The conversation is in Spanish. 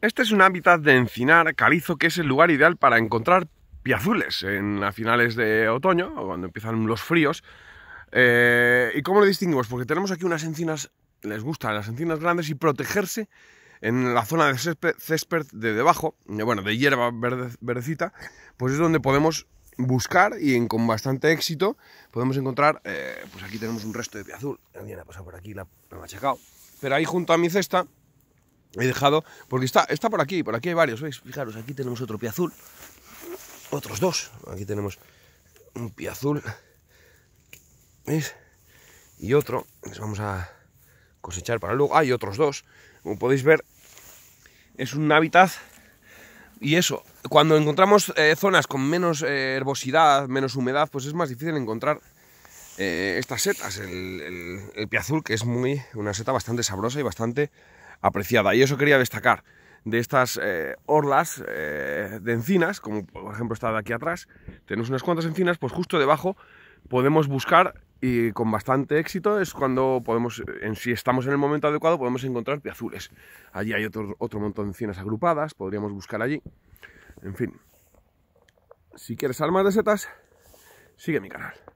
Este es un hábitat de encinar calizo que es el lugar ideal para encontrar piazules en, a finales de otoño, o cuando empiezan los fríos. Eh, ¿Y cómo lo distinguimos? Porque tenemos aquí unas encinas, les gustan las encinas grandes y protegerse en la zona de césped, de debajo, eh, bueno, de hierba verde, verdecita, pues es donde podemos buscar y con bastante éxito podemos encontrar, eh, pues aquí tenemos un resto de piazul, alguien ha pasado por aquí, la, la ha machacado, pero ahí junto a mi cesta he dejado, porque está, está por aquí, por aquí hay varios, ¿veis? Fijaros, aquí tenemos otro pie azul otros dos, aquí tenemos un azul ¿veis? Y otro, les vamos a cosechar para luego, hay otros dos, como podéis ver, es un hábitat y eso, cuando encontramos eh, zonas con menos eh, herbosidad, menos humedad, pues es más difícil encontrar eh, estas setas, el, el, azul, piazul, que es muy, una seta bastante sabrosa y bastante apreciada. Y eso quería destacar de estas eh, orlas eh, de encinas, como por ejemplo esta de aquí atrás, tenemos unas cuantas encinas, pues justo debajo podemos buscar y con bastante éxito es cuando podemos, en, si estamos en el momento adecuado, podemos encontrar piazules. Allí hay otro, otro montón de encinas agrupadas, podríamos buscar allí. En fin, si quieres más de setas, sigue mi canal.